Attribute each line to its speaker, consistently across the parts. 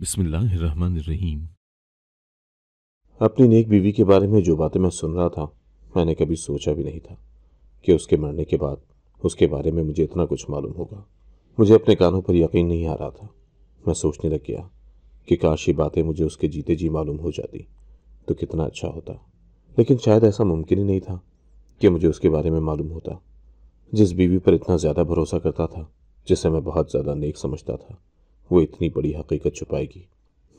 Speaker 1: बिस्मिल्लाहिर्रहमानिर्रहीम अपनी नेक बीवी के बारे में जो बातें मैं सुन रहा था मैंने कभी सोचा भी नहीं था कि उसके मरने के बाद उसके बारे में मुझे इतना कुछ मालूम होगा मुझे अपने कानों पर यकीन नहीं आ रहा था मैं सोचने लग गया कि काश ये बातें मुझे उसके जीते जी मालूम हो जाती तो कितना अच्छा होता लेकिन शायद ऐसा मुमकिन ही नहीं था कि मुझे उसके बारे में मालूम होता जिस बीवी पर इतना ज़्यादा भरोसा करता था जिसे मैं बहुत ज़्यादा नेक समझता था वो इतनी बड़ी हकीकत छुपाएगी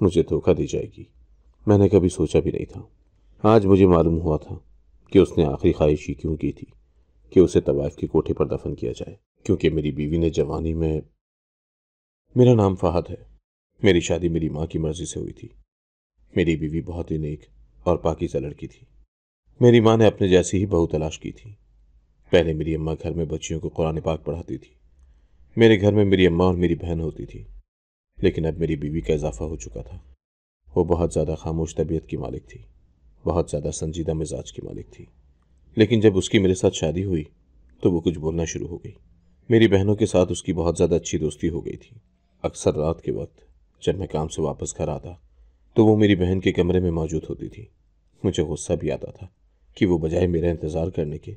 Speaker 1: मुझे धोखा दी जाएगी मैंने कभी सोचा भी नहीं था आज मुझे मालूम हुआ था कि उसने आखिरी ख्वाहिश ही क्यों की थी कि उसे तवाइफ के कोठे पर दफन किया जाए क्योंकि मेरी बीवी ने जवानी में मेरा नाम फहद है मेरी शादी मेरी माँ की मर्जी से हुई थी मेरी बीवी बहुत ही नेक और पाकिजा लड़की थी मेरी माँ ने अपने जैसी ही बहू तलाश की थी पहले मेरी अम्मा घर में बच्चियों को कुरान पाक पढ़ाती थी मेरे घर में मेरी अम्मा और मेरी बहन होती थी लेकिन अब मेरी बीवी का इजाफा हो चुका था वो बहुत ज़्यादा खामोश तबीयत की मालिक थी बहुत ज़्यादा संजीदा मिजाज की मालिक थी लेकिन जब उसकी मेरे साथ शादी हुई तो वो कुछ बोलना शुरू हो गई मेरी बहनों के साथ उसकी बहुत ज़्यादा अच्छी दोस्ती हो गई थी अक्सर रात के वक्त जब मैं काम से वापस घर आता तो वो मेरी बहन के कमरे में मौजूद होती थी मुझे गुस्सा भी आता था कि वो बजाय मेरा इंतज़ार करने के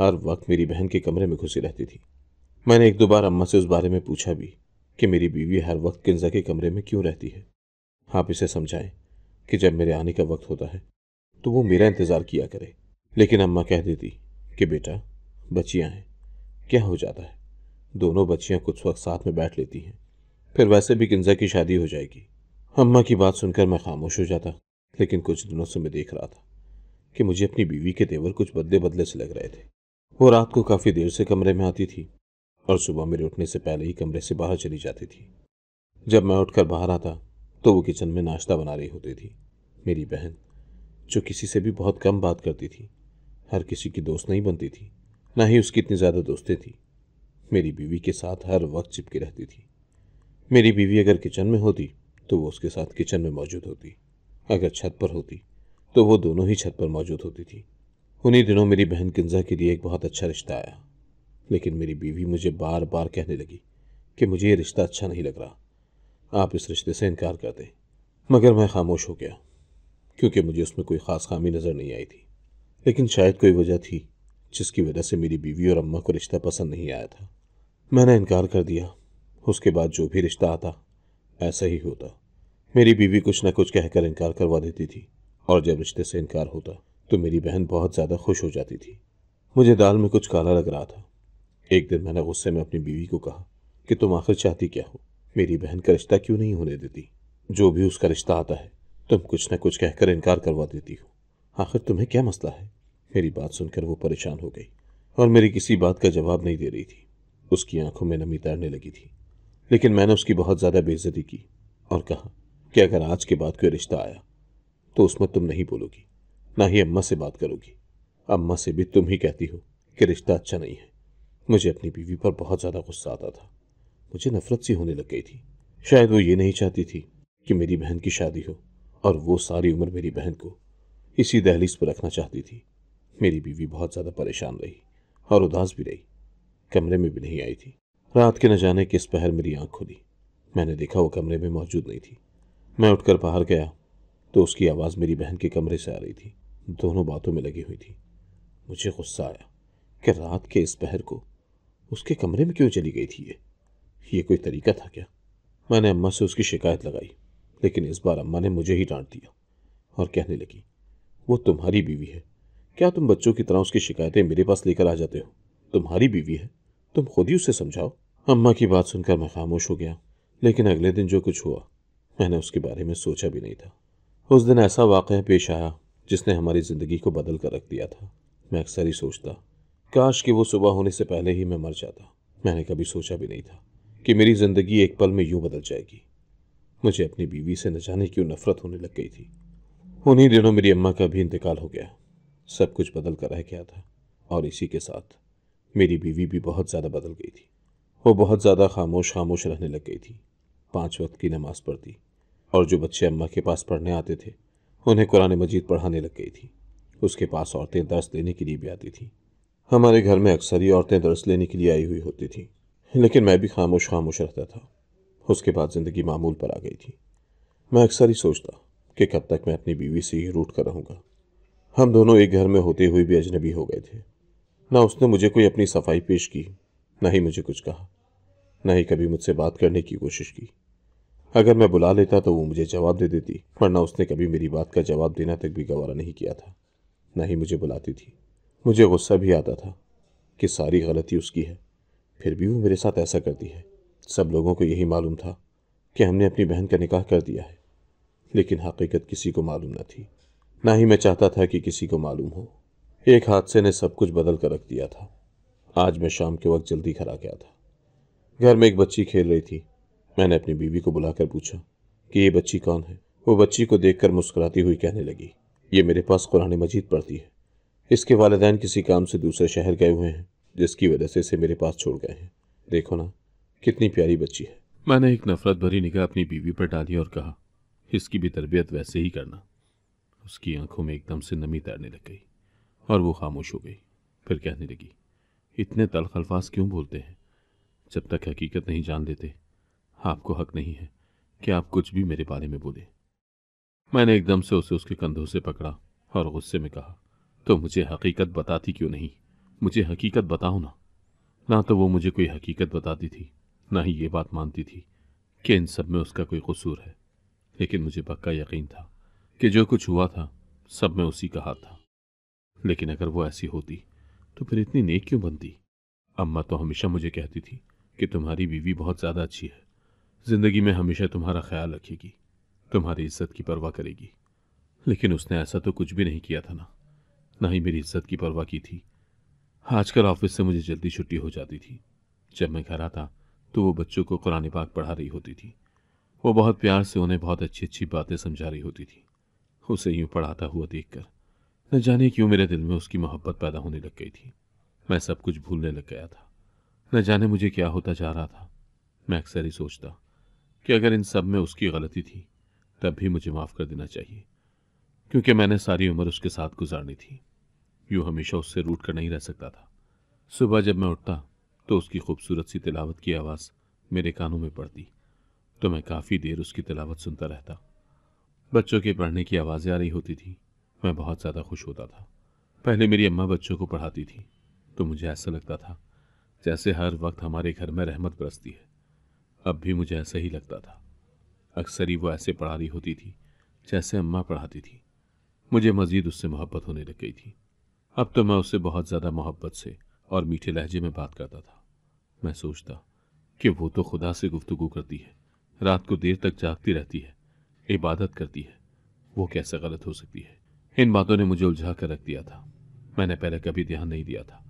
Speaker 1: हर वक्त मेरी बहन के कमरे में घुसी रहती थी मैंने एक दो बार अम्मा से उस बारे में पूछा भी कि मेरी बीवी हर वक्त किन्जा के कमरे में क्यों रहती है आप इसे समझाएं कि जब मेरे आने का वक्त होता है तो वो मेरा इंतज़ार किया करे लेकिन अम्मा कह देती कि बेटा बच्चियां हैं क्या हो जाता है दोनों बच्चियाँ कुछ वक्त साथ में बैठ लेती हैं फिर वैसे भी किन्जा की शादी हो जाएगी अम्मा की बात सुनकर मैं खामोश हो जाता लेकिन कुछ दिनों से मैं देख रहा था कि मुझे अपनी बीवी के तेवर कुछ बदले बदले से लग रहे थे वो रात को काफ़ी देर से कमरे में आती थी और सुबह मेरे उठने से पहले ही कमरे से बाहर चली जाती थी जब मैं उठकर बाहर आता तो वो किचन में नाश्ता बना रही होती थी मेरी बहन जो किसी से भी बहुत कम बात करती थी हर किसी की दोस्त नहीं बनती थी ना ही उसकी इतनी ज़्यादा दोस्तें थी मेरी बीवी के साथ हर वक्त चिपकी रहती थी मेरी बीवी अगर किचन में होती तो वो उसके साथ किचन में मौजूद होती अगर छत पर होती तो वो दोनों ही छत पर मौजूद होती थी उन्हीं दिनों मेरी बहन किंजा के लिए एक बहुत अच्छा रिश्ता आया लेकिन मेरी बीवी मुझे बार बार कहने लगी कि मुझे ये रिश्ता अच्छा नहीं लग रहा आप इस रिश्ते से इनकार कर दें मगर मैं खामोश हो गया क्योंकि मुझे उसमें कोई ख़ास खामी नज़र नहीं आई थी लेकिन शायद कोई वजह थी जिसकी वजह से मेरी बीवी और अम्मा को रिश्ता पसंद नहीं आया था मैंने इनकार कर दिया उसके बाद जो भी रिश्ता आता ऐसा ही होता मेरी बीवी कुछ ना कुछ कहकर इनकार करवा देती थी और जब रिश्ते से इनकार होता तो मेरी बहन बहुत ज़्यादा खुश हो जाती थी मुझे दाल में कुछ काला लग रहा था एक दिन मैंने गुस्से में अपनी बीवी को कहा कि तुम आखिर चाहती क्या हो मेरी बहन का रिश्ता क्यों नहीं होने देती जो भी उसका रिश्ता आता है तुम कुछ ना कुछ कहकर इनकार करवा देती हो आखिर तुम्हें क्या मसला है मेरी बात सुनकर वो परेशान हो गई और मेरी किसी बात का जवाब नहीं दे रही थी उसकी आंखों में नमी तैरने लगी थी लेकिन मैंने उसकी बहुत ज़्यादा बेइज्जती की और कहा कि अगर आज के बाद कोई रिश्ता आया तो उसमें तुम नहीं बोलोगी ना ही अम्मा से बात करोगी अम्मा से भी तुम ही कहती हो कि रिश्ता अच्छा नहीं है मुझे अपनी बीवी पर बहुत ज़्यादा गुस्सा आता था मुझे नफरत सी होने लग गई थी शायद वो ये नहीं चाहती थी कि मेरी बहन की शादी हो और वो सारी उम्र मेरी बहन को इसी दहलीज पर रखना चाहती थी मेरी बीवी बहुत ज़्यादा परेशान रही और उदास भी रही कमरे में भी नहीं आई थी रात के न जाने किस पहर मेरी आंख खुली मैंने देखा वो कमरे में मौजूद नहीं थी मैं उठकर बाहर गया तो उसकी आवाज़ मेरी बहन के कमरे से आ रही थी दोनों बातों में लगी हुई थी मुझे गुस्सा आया कि रात के इस पहर को उसके कमरे में क्यों चली गई थी ये ये कोई तरीका था क्या मैंने अम्मा से उसकी शिकायत लगाई लेकिन इस बार अम्मा ने मुझे ही डांट दिया और कहने लगी वो तुम्हारी बीवी है क्या तुम बच्चों की तरह उसकी शिकायतें मेरे पास लेकर आ जाते हो तुम्हारी बीवी है तुम खुद ही उसे समझाओ अम्मा की बात सुनकर मैं खामोश हो गया लेकिन अगले दिन जो कुछ हुआ मैंने उसके बारे में सोचा भी नहीं था उस दिन ऐसा वाक़ पेश आया जिसने हमारी ज़िंदगी को बदल कर रख दिया था मैं अक्सर ही सोचता काश कि वो सुबह होने से पहले ही मैं मर जाता मैंने कभी सोचा भी नहीं था कि मेरी ज़िंदगी एक पल में यूं बदल जाएगी मुझे अपनी बीवी से न जाने क्यों नफरत होने लग गई थी उन्हीं दिनों मेरी अम्मा का भी इंतकाल हो गया सब कुछ बदल कर रह गया था और इसी के साथ मेरी बीवी भी बहुत ज़्यादा बदल गई थी वो बहुत ज़्यादा खामोश खामोश रहने लग गई थी पाँच वक्त की नमाज पढ़ती और जो बच्चे अम्मा के पास पढ़ने आते थे उन्हें कुरान मजीद पढ़ाने लग गई थी उसके पास औरतें दर्श देने के लिए भी आती थीं हमारे घर में अक्सर ही औरतें दरस लेने के लिए आई हुई होती थीं लेकिन मैं भी खामोश खामोश रहता था उसके बाद ज़िंदगी मामूल पर आ गई थी मैं अक्सर ही सोचता कि कब तक मैं अपनी बीवी से ही रूट कर रहूँगा हम दोनों एक घर में होते हुए भी अजनबी हो गए थे ना उसने मुझे कोई अपनी सफाई पेश की ना ही मुझे कुछ कहा ना ही कभी मुझसे बात करने की कोशिश की अगर मैं बुला लेता तो वो मुझे जवाब दे देती पर ना उसने कभी मेरी बात का जवाब देना तक भी गवारा नहीं किया था ना ही मुझे बुलाती थी मुझे गुस्सा भी आता था कि सारी गलती उसकी है फिर भी वो मेरे साथ ऐसा करती है सब लोगों को यही मालूम था कि हमने अपनी बहन का निकाह कर दिया है लेकिन हकीकत किसी को मालूम न थी ना ही मैं चाहता था कि किसी को मालूम हो एक हादसे ने सब कुछ बदल कर रख दिया था आज मैं शाम के वक्त जल्दी घर आ गया था घर में एक बच्ची खेल रही थी मैंने अपनी बीवी को बुलाकर पूछा कि ये बच्ची कौन है वो बच्ची को देखकर मुस्कुराती हुई कहने लगी ये मेरे पास कुरान मजीद पढ़ती है इसके वालदान किसी काम से दूसरे शहर गए हुए हैं जिसकी वजह से इसे मेरे पास छोड़ गए हैं देखो ना कितनी प्यारी बच्ची है मैंने एक नफरत भरी निगाह अपनी बीवी पर डाली और कहा इसकी भी तरबियत वैसे ही करना उसकी आंखों में एकदम से नमी तैरने लग गई और वो खामोश हो गई फिर कहने लगी इतने तलख अल्फाज क्यों बोलते हैं जब तक हकीकत नहीं जान लेते आपको हक नहीं है कि आप कुछ भी मेरे बारे में बोले मैंने एकदम से उसे उसके कंधों से पकड़ा और गुस्से में कहा तो मुझे हकीकत बताती क्यों नहीं मुझे हकीकत बताओ ना ना तो वो मुझे कोई हकीकत बताती थी ना ही ये बात मानती थी कि इन सब में उसका कोई कसूर है लेकिन मुझे पक्का यकीन था कि जो कुछ हुआ था सब में उसी का हाथ था लेकिन अगर वो ऐसी होती तो फिर इतनी नेक क्यों बनती अम्मा तो हमेशा मुझे कहती थी कि तुम्हारी बीवी बहुत ज़्यादा अच्छी है ज़िंदगी में हमेशा तुम्हारा ख्याल रखेगी तुम्हारी इज्जत की परवाह करेगी लेकिन उसने ऐसा तो कुछ भी नहीं किया था ना ना ही मेरी इज्जत की परवाह की थी आजकल ऑफिस से मुझे जल्दी छुट्टी हो जाती थी जब मैं घर आता तो वो बच्चों को कुरान पाक पढ़ा रही होती थी वो बहुत प्यार से उन्हें बहुत अच्छी अच्छी बातें समझा रही होती थी उसे यूं पढ़ाता हुआ देखकर न जाने क्यों मेरे दिल में उसकी मोहब्बत पैदा होने लग गई थी मैं सब कुछ भूलने लग गया था न जाने मुझे क्या होता जा रहा था मैं अक्सर ही सोचता कि अगर इन सब में उसकी गलती थी तब भी मुझे माफ़ कर देना चाहिए क्योंकि मैंने सारी उम्र उसके साथ गुजारनी थी यूँ हमेशा उससे रूट कर नहीं रह सकता था सुबह जब मैं उठता तो उसकी खूबसूरत सी तिलावत की आवाज़ मेरे कानों में पड़ती तो मैं काफ़ी देर उसकी तिलावत सुनता रहता बच्चों के पढ़ने की आवाज़ें आ रही होती थी मैं बहुत ज़्यादा खुश होता था पहले मेरी अम्मा बच्चों को पढ़ाती थी तो मुझे ऐसा लगता था जैसे हर वक्त हमारे घर में रहमत बरसती है अब भी मुझे ऐसा ही लगता था अक्सर ही वो ऐसे पढ़ा रही होती थी जैसे अम्मा पढ़ाती थी मुझे मज़ीद उससे मोहब्बत होने लग गई थी अब तो मैं उससे बहुत ज़्यादा मोहब्बत से और मीठे लहजे में बात करता था मैं सोचता कि वो तो खुदा से गुफ्तगु करती है रात को देर तक जागती रहती है इबादत करती है वो कैसे गलत हो सकती है इन बातों ने मुझे उलझा कर रख दिया था मैंने पहले कभी ध्यान नहीं दिया था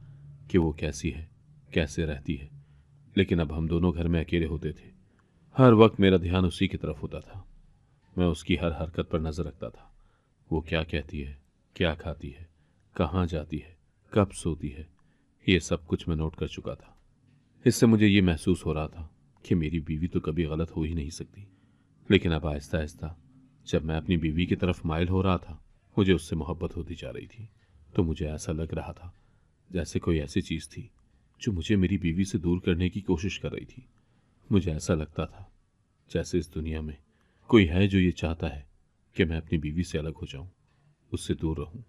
Speaker 1: कि वो कैसी है कैसे रहती है लेकिन अब हम दोनों घर में अकेले होते थे हर वक्त मेरा ध्यान उसी की तरफ होता था मैं उसकी हर हरकत पर नज़र रखता था वो क्या कहती है क्या खाती है कहाँ जाती है कब सोती है ये सब कुछ मैं नोट कर चुका था इससे मुझे ये महसूस हो रहा था कि मेरी बीवी तो कभी गलत हो ही नहीं सकती लेकिन अब आहिस्ता आहिस्ता जब मैं अपनी बीवी की तरफ माइल हो रहा था मुझे उससे मोहब्बत होती जा रही थी तो मुझे ऐसा लग रहा था जैसे कोई ऐसी चीज़ थी जो मुझे मेरी बीवी से दूर करने की कोशिश कर रही थी मुझे ऐसा लगता था जैसे इस दुनिया में कोई है जो ये चाहता है कि मैं अपनी बीवी से अलग हो जाऊं उससे दूर रहूं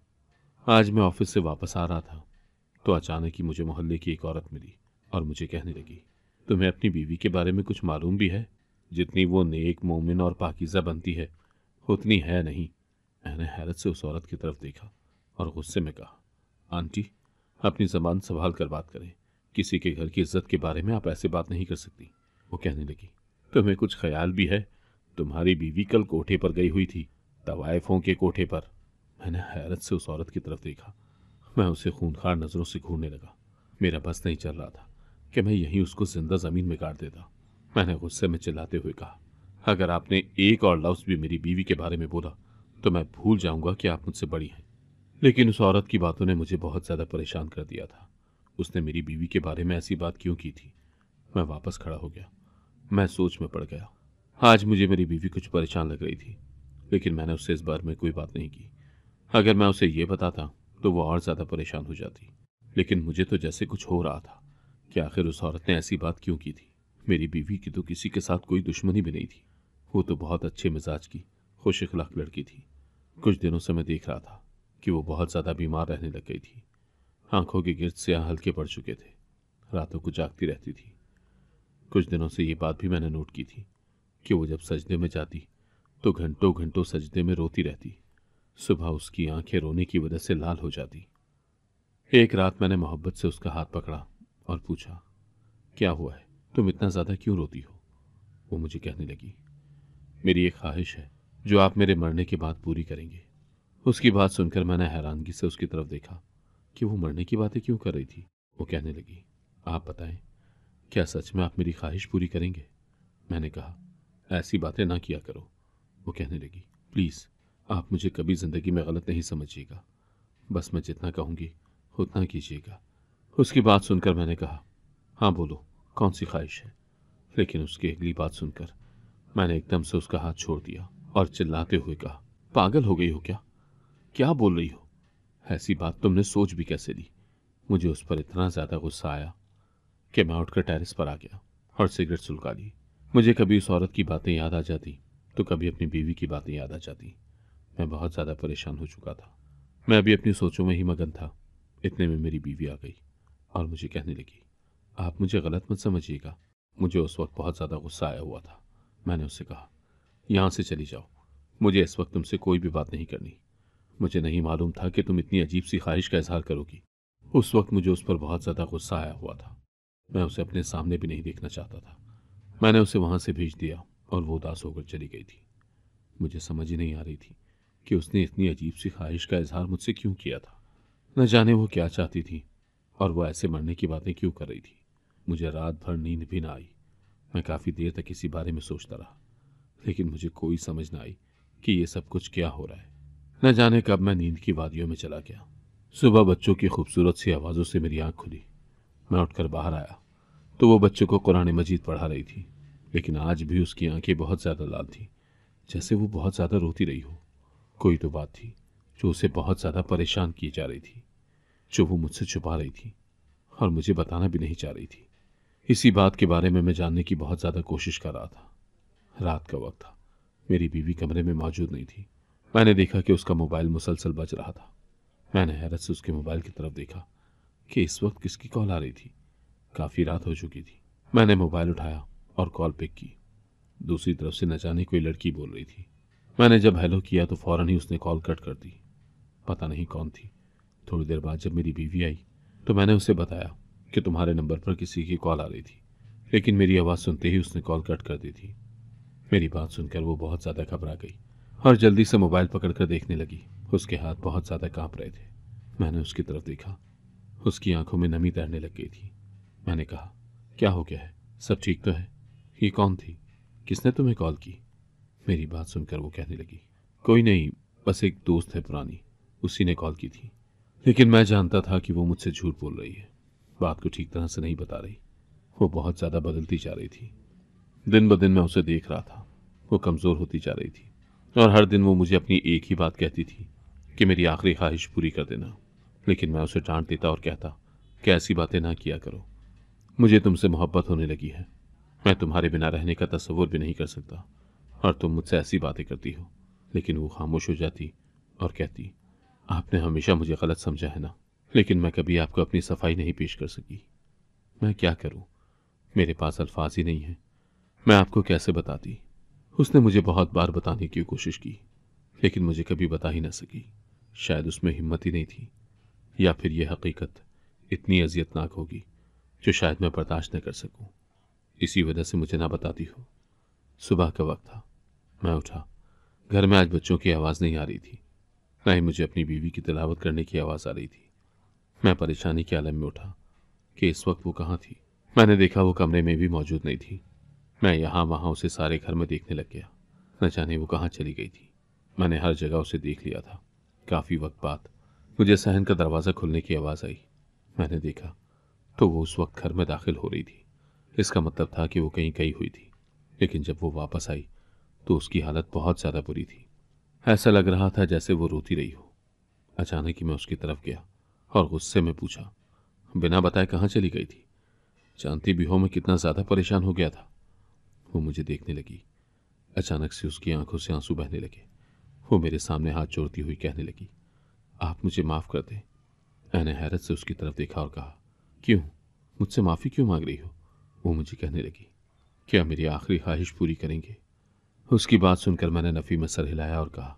Speaker 1: आज मैं ऑफिस से वापस आ रहा था तो अचानक ही मुझे मोहल्ले की एक औरत मिली और मुझे कहने लगी तुम्हें अपनी बीवी के बारे में कुछ मालूम भी है जितनी वो नेक मोमिन और पाकिज़ा बनती है उतनी है नहीं मैंने हैरत से उस औरत की तरफ देखा और गुस्से में कहा आंटी अपनी जबान संभाल कर बात करें किसी के घर की इज्जत के बारे में आप ऐसे बात नहीं कर सकती वो कहने लगी तुम्हें कुछ ख्याल भी है तुम्हारी बीवी कल कोठे पर गई हुई थी तवायफों के कोठे पर मैंने हैरत से उस औरत की तरफ देखा मैं उसे खूनखार नज़रों से घूरने लगा मेरा बस नहीं चल रहा था कि मैं यहीं उसको जिंदा ज़मीन में काट देता मैंने गुस्से में चिल्लाते हुए कहा अगर आपने एक और लफ्ज़ भी मेरी बीवी के बारे में बोला तो मैं भूल जाऊंगा कि आप मुझसे बड़ी हैं लेकिन उस औरत की बातों ने मुझे बहुत ज़्यादा परेशान कर दिया था उसने मेरी बीवी के बारे में ऐसी बात क्यों की थी मैं वापस खड़ा हो गया मैं सोच में पड़ गया आज मुझे मेरी बीवी कुछ परेशान लग रही थी लेकिन मैंने उससे इस बारे में कोई बात नहीं की अगर मैं उसे ये बताता तो वो और ज़्यादा परेशान हो जाती लेकिन मुझे तो जैसे कुछ हो रहा था कि आखिर उस औरत ने ऐसी बात क्यों की थी मेरी बीवी की तो किसी के साथ कोई दुश्मनी भी नहीं थी वो तो बहुत अच्छे मिजाज की खुश अखलाक लड़की थी कुछ दिनों से मैं देख रहा था कि वो बहुत ज़्यादा बीमार रहने लग गई थी आंखों के गिर्द से हल्के पड़ चुके थे रातों को जागती रहती थी कुछ दिनों से ये बात भी मैंने नोट की थी कि वो जब सजदे में जाती तो घंटों घंटों सजदे में रोती रहती सुबह उसकी आंखें रोने की वजह से लाल हो जाती एक रात मैंने मोहब्बत से उसका हाथ पकड़ा और पूछा क्या हुआ है तुम इतना ज़्यादा क्यों रोती हो वो मुझे कहने लगी मेरी एक ख्वाहिश है जो आप मेरे मरने के बाद पूरी करेंगे उसकी बात सुनकर मैंने हैरानगी से उसकी तरफ देखा कि वो मरने की बातें क्यों कर रही थी वो कहने लगी आप बताएं क्या सच में आप मेरी ख्वाहिश पूरी करेंगे मैंने कहा ऐसी बातें ना किया करो वो कहने लगी प्लीज़ आप मुझे कभी ज़िंदगी में गलत नहीं समझिएगा बस मैं जितना कहूँगी उतना कीजिएगा उसकी बात सुनकर मैंने कहा हाँ बोलो कौन सी ख्वाहिश है लेकिन उसकी अगली बात सुनकर मैंने एकदम से उसका हाथ छोड़ दिया और चिल्लाते हुए कहा पागल हो गई हो क्या क्या बोल रही हो ऐसी बात तुमने सोच भी कैसे दी मुझे उस पर इतना ज़्यादा गुस्सा आया कि मैं उठकर टेरिस पर आ गया और सिगरेट सुलका ली मुझे कभी उस औरत की बातें याद आ जाती तो कभी अपनी बीवी की बातें याद आ जाती मैं बहुत ज़्यादा परेशान हो चुका था मैं अभी अपनी सोचों में ही मगन था इतने में मेरी बीवी आ गई और मुझे कहने लगी आप मुझे गलत मत समझिएगा मुझे उस वक्त बहुत ज़्यादा गुस्सा आया हुआ था मैंने उससे कहा यहाँ से चली जाओ मुझे इस वक्त तुमसे कोई भी बात नहीं करनी मुझे नहीं मालूम था कि तुम इतनी अजीब सी ख्वाहिश का इजहार करोगी उस वक्त मुझे उस पर बहुत ज़्यादा गुस्सा आया हुआ था मैं उसे अपने सामने भी नहीं देखना चाहता था मैंने उसे वहाँ से भेज दिया और वो उदास होकर चली गई थी मुझे समझ ही नहीं आ रही थी कि उसने इतनी अजीब सी ख्वाहिश का इजहार मुझसे क्यों किया था न जाने वो क्या चाहती थी और वो ऐसे मरने की बातें क्यों कर रही थी मुझे रात भर नींद भी ना आई मैं काफ़ी देर तक इसी बारे में सोचता रहा लेकिन मुझे कोई समझ ना आई कि ये सब कुछ क्या हो रहा है न जाने कब मैं नींद की वादियों में चला गया सुबह बच्चों की खूबसूरत सी आवाज़ों से मेरी आँख खुली मैं उठकर बाहर आया तो वो बच्चों को कुरान मजीद पढ़ा रही थी लेकिन आज भी उसकी आंखें बहुत ज़्यादा लाल थीं जैसे वो बहुत ज़्यादा रोती रही हो कोई तो बात थी जो उसे बहुत ज़्यादा परेशान की जा रही थी जो वो मुझसे छुपा रही थी और मुझे बताना भी नहीं चाह रही थी इसी बात के बारे में मैं जानने की बहुत ज़्यादा कोशिश कर रहा था रात का वक्त था मेरी बीवी कमरे में मौजूद नहीं थी मैंने देखा कि उसका मोबाइल मुसलसल बज रहा था मैंने हैरत से उसके मोबाइल की तरफ देखा कि इस वक्त किसकी कॉल आ रही थी काफ़ी रात हो चुकी थी मैंने मोबाइल उठाया और कॉल पिक की दूसरी तरफ से न जाने कोई लड़की बोल रही थी मैंने जब हेलो किया तो फ़ौरन ही उसने कॉल कट कर दी पता नहीं कौन थी थोड़ी देर बाद जब मेरी बीवी आई तो मैंने उसे बताया कि तुम्हारे नंबर पर किसी की कॉल आ रही थी लेकिन मेरी आवाज़ सुनते ही उसने कॉल कट कर दी थी मेरी बात सुनकर वो बहुत ज़्यादा घबरा गई और जल्दी से मोबाइल पकड़कर देखने लगी उसके हाथ बहुत ज़्यादा कांप रहे थे मैंने उसकी तरफ देखा उसकी आंखों में नमी तैरने लग गई थी मैंने कहा क्या हो गया है सब ठीक तो है ये कौन थी किसने तुम्हें कॉल की मेरी बात सुनकर वो कहने लगी कोई नहीं बस एक दोस्त है पुरानी उसी ने कॉल की थी लेकिन मैं जानता था कि वो मुझसे झूठ बोल रही है बात को ठीक तरह से नहीं बता रही वो बहुत ज़्यादा बदलती जा रही थी दिन ब दिन मैं उसे देख रहा था वो कमज़ोर होती जा रही थी और हर दिन वो मुझे अपनी एक ही बात कहती थी कि मेरी आखिरी ख्वाहिश पूरी कर देना लेकिन मैं उसे डांट देता और कहता कि ऐसी बातें ना किया करो मुझे तुमसे मोहब्बत होने लगी है मैं तुम्हारे बिना रहने का तस्वुर भी नहीं कर सकता और तुम मुझसे ऐसी बातें करती हो लेकिन वो खामोश हो जाती और कहती आपने हमेशा मुझे गलत समझा है ना लेकिन मैं कभी आपको अपनी सफाई नहीं पेश कर सकी मैं क्या करूं? मेरे पास अल्फाज ही नहीं है मैं आपको कैसे बताती उसने मुझे बहुत बार बताने की कोशिश की लेकिन मुझे कभी बता ही ना सकी शायद उसमें हिम्मत ही नहीं थी या फिर यह हकीकत इतनी अजियतनाक होगी जो शायद मैं बर्दाश्त न कर सकूं। इसी वजह से मुझे ना बताती हो सुबह का वक्त था मैं उठा घर में आज बच्चों की आवाज़ नहीं आ रही थी ना ही मुझे अपनी बीवी की तलावत करने की आवाज़ आ रही थी मैं परेशानी के आलम में उठा कि इस वक्त वो कहाँ थी मैंने देखा वो कमरे में भी मौजूद नहीं थी मैं यहाँ वहाँ उसे सारे घर में देखने लग गया न जाने वो कहाँ चली गई थी मैंने हर जगह उसे देख लिया था काफ़ी वक्त बाद मुझे सहन का दरवाज़ा खुलने की आवाज़ आई मैंने देखा तो वो उस वक्त घर में दाखिल हो रही थी इसका मतलब था कि वो कहीं गई हुई थी लेकिन जब वो वापस आई तो उसकी हालत बहुत ज़्यादा बुरी थी ऐसा लग रहा था जैसे वो रोती रही हो अचानक ही मैं उसकी तरफ गया और गुस्से में पूछा बिना बताए कहाँ चली गई थी जानती भी हो मैं कितना ज़्यादा परेशान हो गया था वो मुझे देखने लगी अचानक से उसकी आंखों से आंसू बहने लगे वो मेरे सामने हाथ जोड़ती हुई कहने लगी आप मुझे माफ़ कर दें मैंने हैरत से उसकी तरफ देखा और कहा क्यों मुझसे माफ़ी क्यों मांग रही हो वो मुझे कहने लगी क्या मेरी आखिरी ख्वाहिश पूरी करेंगे उसकी बात सुनकर मैंने नफ़ी में सर हिलाया और कहा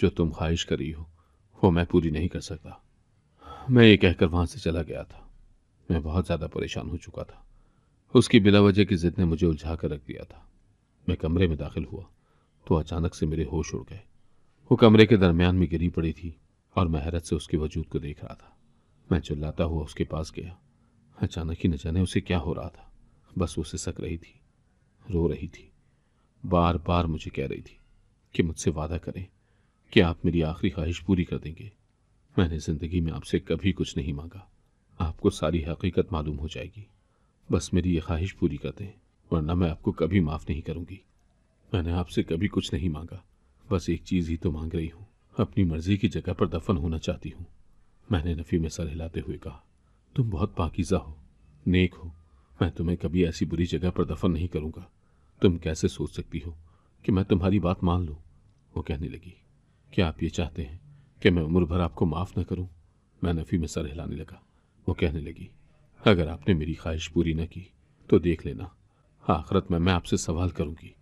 Speaker 1: जो तुम ख्वाहिश कर रही हो वो मैं पूरी नहीं कर सकता मैं ये कहकर वहाँ से चला गया था मैं बहुत ज़्यादा परेशान हो चुका था उसकी बिला वजह की ज़िद ने मुझे उलझा कर रख दिया था मैं कमरे में दाखिल हुआ तो अचानक से मेरे होश उड़ गए वो कमरे के दरमियान में गिरी पड़ी थी और मैं हैरत से उसके वजूद को देख रहा था मैं चिल्लाता हुआ उसके पास गया अचानक ही न जाने उसे क्या हो रहा था बस वो सिसक रही थी रो रही थी बार बार मुझे कह रही थी कि मुझसे वादा करें कि आप मेरी आखिरी ख्वाहिश पूरी कर देंगे मैंने ज़िंदगी में आपसे कभी कुछ नहीं मांगा आपको सारी हकीकत मालूम हो जाएगी बस मेरी ये ख्वाहिश पूरी कर दें वरना मैं आपको कभी माफ़ नहीं करूंगी मैंने आपसे कभी कुछ नहीं मांगा बस एक चीज़ ही तो मांग रही हूँ अपनी मर्ज़ी की जगह पर दफन होना चाहती हूँ मैंने नफ़ी में सर हिलाते हुए कहा तुम बहुत पाकिज़ा हो नेक हो मैं तुम्हें कभी ऐसी बुरी जगह पर दफन नहीं करूंगा तुम कैसे सोच सकती हो कि मैं तुम्हारी बात मान लूँ वो कहने लगी क्या आप ये चाहते हैं कि मैं उम्र भर आपको माफ़ न करूं? मैं नफ़ी में सर हिलाने लगा वो कहने लगी अगर आपने मेरी ख्वाहिश पूरी न की तो देख लेना आखरत में मैं आपसे सवाल करूंगी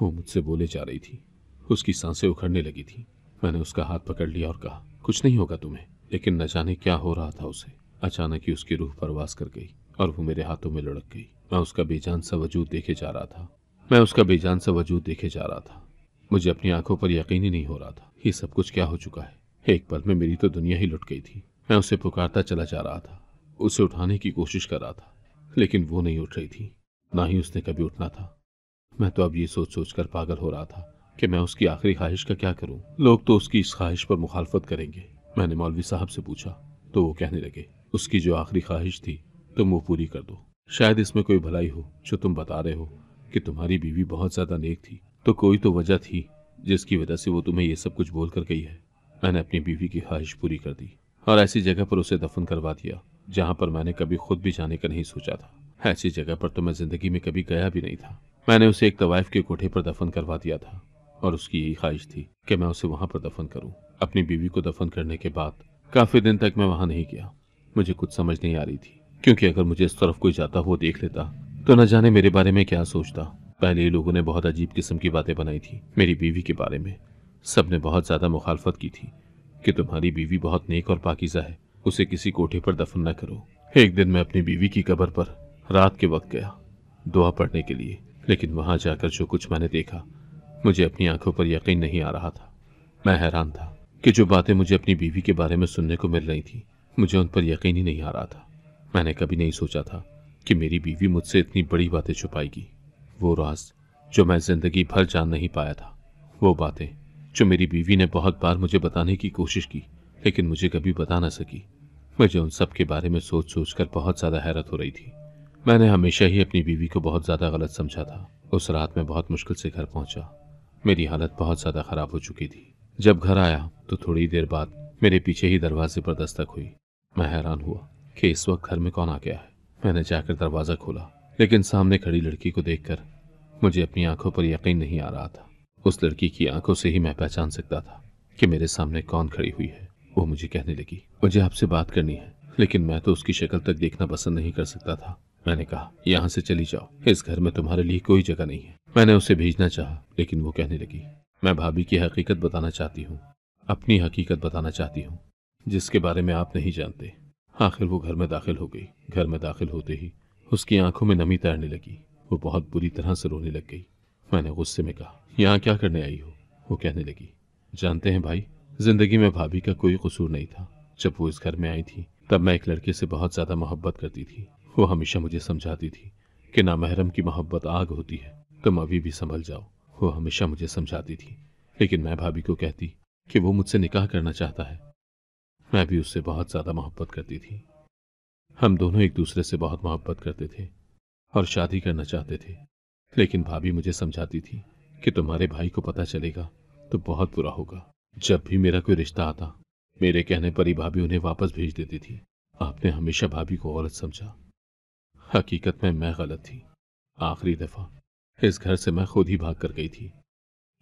Speaker 1: वो मुझसे बोले जा रही थी उसकी सांसें उखड़ने लगी थी मैंने उसका हाथ पकड़ लिया और कहा कुछ नहीं होगा तुम्हें लेकिन न जाने क्या हो रहा था उसे अचानक ही उसकी रूह परवास कर गई और वो मेरे हाथों में लुढ़क गई मैं उसका बेजान सा वजूद देखे जा रहा था मैं उसका बेजान सा वजूद देखे जा रहा था मुझे अपनी आंखों पर यकीन ही नहीं हो रहा था ये सब कुछ क्या हो चुका है एक पल में मेरी तो दुनिया ही लुट गई थी मैं उसे पुकारता चला जा रहा था उसे उठाने की कोशिश कर रहा था लेकिन वो नहीं उठ रही थी ना ही उसने कभी उठना था मैं तो अब ये सोच सोच कर पागल हो रहा था कि मैं उसकी आखिरी ख्वाहिश का क्या करूं लोग तो उसकी इस ख्वाहिश पर मुखालफत करेंगे मैंने मौलवी साहब से पूछा तो वो कहने लगे उसकी जो आखिरी ख्वाहिश थी तुम वो पूरी कर दो शायद इसमें कोई भलाई हो जो तुम बता रहे हो कि तुम्हारी बीवी बहुत ज्यादा नेक थी तो कोई तो वजह थी जिसकी वजह से वो तुम्हें ये सब कुछ बोल कर गई है मैंने अपनी बीवी की ख्वाहिश पूरी कर दी और ऐसी जगह पर उसे दफन करवा दिया जहाँ पर मैंने कभी खुद भी जाने का नहीं सोचा था ऐसी जगह पर तो मैं जिंदगी में कभी गया भी नहीं था मैंने उसे एक तवाइफ के कोठे पर दफन करवा दिया था और उसकी यही ख्वाहिश थी कि मैं उसे वहां पर दफन करूं अपनी बीवी को दफन करने के बाद काफी दिन तक मैं वहां नहीं गया मुझे कुछ समझ नहीं आ रही थी क्योंकि अगर मुझे इस तरफ कोई जाता हुआ देख लेता तो न जाने मेरे बारे में क्या सोचता पहले लोगों ने बहुत अजीब किस्म की बातें बनाई थी मेरी बीवी के बारे में सब ने बहुत ज़्यादा मुखालफत की थी कि तुम्हारी बीवी बहुत नेक और पाकिजा है उसे किसी कोठे पर दफन न करो एक दिन मैं अपनी बीवी की कबर पर रात के वक्त गया दुआ पढ़ने के लिए लेकिन वहाँ जाकर जो कुछ मैंने देखा मुझे अपनी आंखों पर यकीन नहीं आ रहा था मैं हैरान था कि जो बातें मुझे अपनी बीवी के बारे में सुनने को मिल रही थी मुझे उन पर यकीन ही नहीं आ रहा था मैंने कभी नहीं सोचा था कि मेरी बीवी मुझसे इतनी बड़ी बातें छुपाएगी वो राज जो मैं जिंदगी भर जान नहीं पाया था वो बातें जो मेरी बीवी ने बहुत बार मुझे बताने की कोशिश की लेकिन मुझे कभी बता ना सकी मुझे उन सब के बारे में सोच सोच कर बहुत ज़्यादा हैरत हो रही थी मैंने हमेशा ही अपनी बीवी को बहुत ज़्यादा गलत समझा था उस रात मैं बहुत मुश्किल से घर पहुंचा मेरी हालत बहुत ज़्यादा ख़राब हो चुकी थी जब घर आया तो थोड़ी देर बाद मेरे पीछे ही दरवाजे पर दस्तक हुई मैं हैरान हुआ कि इस वक्त घर में कौन आ गया है मैंने जाकर दरवाज़ा खोला लेकिन सामने खड़ी लड़की को देखकर मुझे अपनी आंखों पर यकीन नहीं आ रहा था उस लड़की की आंखों से ही मैं पहचान सकता था कि मेरे सामने कौन खड़ी हुई है वो मुझे कहने लगी मुझे आपसे बात करनी है लेकिन मैं तो उसकी शक्ल तक देखना पसंद नहीं कर सकता था मैंने कहा यहाँ से चली जाओ इस घर में तुम्हारे लिए कोई जगह नहीं है मैंने उसे भेजना चाहा लेकिन वो कहने लगी मैं भाभी की हकीकत बताना चाहती हूँ अपनी हकीकत बताना चाहती हूँ जिसके बारे में आप नहीं जानते आखिर वो घर में दाखिल हो गई घर में दाखिल होते ही उसकी आंखों में नमी तैरने लगी वो बहुत बुरी तरह से रोने लग गई मैंने गुस्से में कहा यहाँ क्या करने आई हो वो कहने लगी जानते हैं भाई जिंदगी में भाभी का कोई कसूर नहीं था जब वो इस घर में आई थी तब मैं एक लड़के से बहुत ज़्यादा मोहब्बत करती थी वो हमेशा मुझे समझाती थी कि नामहरम की मोहब्बत आग होती है तुम अभी भी संभल जाओ वो हमेशा मुझे समझाती थी लेकिन मैं भाभी को कहती कि वो मुझसे निकाह करना चाहता है मैं भी उससे बहुत ज़्यादा मोहब्बत करती थी हम दोनों एक दूसरे से बहुत मोहब्बत करते थे और शादी करना चाहते थे लेकिन भाभी मुझे समझाती थी कि तुम्हारे भाई को पता चलेगा तो बहुत बुरा होगा जब भी मेरा कोई रिश्ता आता मेरे कहने पर ही भाभी उन्हें वापस भेज देती थी आपने हमेशा भाभी को गलत समझा हकीकत में मैं गलत थी आखिरी दफ़ा इस घर से मैं खुद ही भाग कर गई थी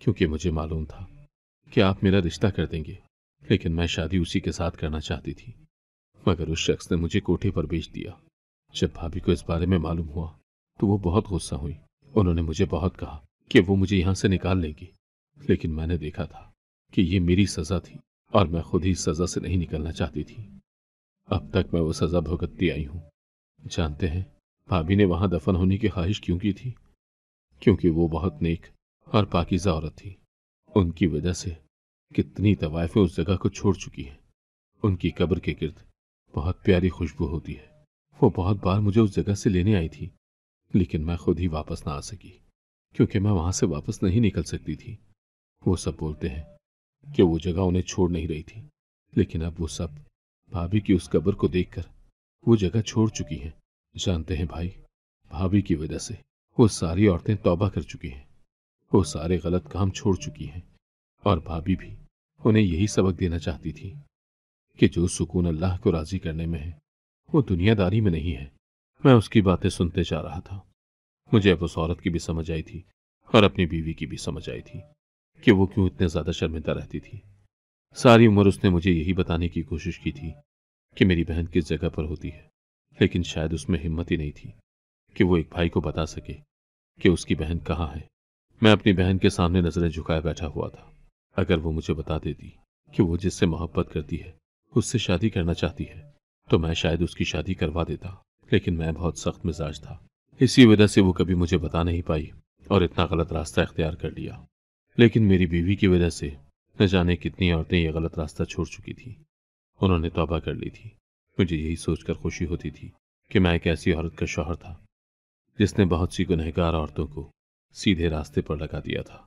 Speaker 1: क्योंकि मुझे मालूम था कि आप मेरा रिश्ता कर देंगे लेकिन मैं शादी उसी के साथ करना चाहती थी मगर उस शख्स ने मुझे कोठे पर बेच दिया जब भाभी को इस बारे में मालूम हुआ तो वो बहुत गुस्सा हुई उन्होंने मुझे बहुत कहा कि वो मुझे यहां से निकाल लेंगी लेकिन मैंने देखा था कि ये मेरी सज़ा थी और मैं खुद ही सज़ा से नहीं निकलना चाहती थी अब तक मैं वो सज़ा भुगतती आई हूं जानते हैं भाभी ने वहां दफन होने की ख्वाहिश क्यों की थी क्योंकि वो बहुत नेक और पाकिजा औरत थी उनकी वजह से कितनी तवायफें उस जगह को छोड़ चुकी हैं उनकी कब्र के गिर्द बहुत प्यारी खुशबू होती है वो बहुत बार मुझे उस जगह से लेने आई थी लेकिन मैं खुद ही वापस ना आ सकी क्योंकि मैं वहां से वापस नहीं निकल सकती थी वो सब बोलते हैं कि वो जगह उन्हें छोड़ नहीं रही थी लेकिन अब वो सब भाभी की उस कब्र को देखकर वो जगह छोड़ चुकी हैं जानते हैं भाई भाभी की वजह से वो सारी औरतें तौबा कर चुकी हैं वो सारे गलत काम छोड़ चुकी हैं और भाभी भी उन्हें यही सबक देना चाहती थी कि जो सुकून अल्लाह को राजी करने में है वो दुनियादारी में नहीं है मैं उसकी बातें सुनते जा रहा था मुझे अब उस औरत की भी समझ आई थी और अपनी बीवी की भी समझ आई थी कि वो क्यों इतने ज़्यादा शर्मिंदा रहती थी सारी उम्र उसने मुझे यही बताने की कोशिश की थी कि मेरी बहन किस जगह पर होती है लेकिन शायद उसमें हिम्मत ही नहीं थी कि वो एक भाई को बता सके कि उसकी बहन कहाँ है मैं अपनी बहन के सामने नजरें झुकाए बैठा हुआ था अगर वो मुझे बता देती कि वो जिससे मोहब्बत करती है उससे शादी करना चाहती है तो मैं शायद उसकी शादी करवा देता लेकिन मैं बहुत सख्त मिजाज था इसी वजह से वो कभी मुझे बता नहीं पाई और इतना गलत रास्ता इख्तियार कर लिया लेकिन मेरी बीवी की वजह से न जाने कितनी औरतें यह गलत रास्ता छोड़ चुकी थी उन्होंने तोबा कर ली थी मुझे यही सोचकर खुशी होती थी कि मैं एक ऐसी औरत का शौहर था जिसने बहुत सी गुनहगार औरतों को सीधे रास्ते पर लगा दिया था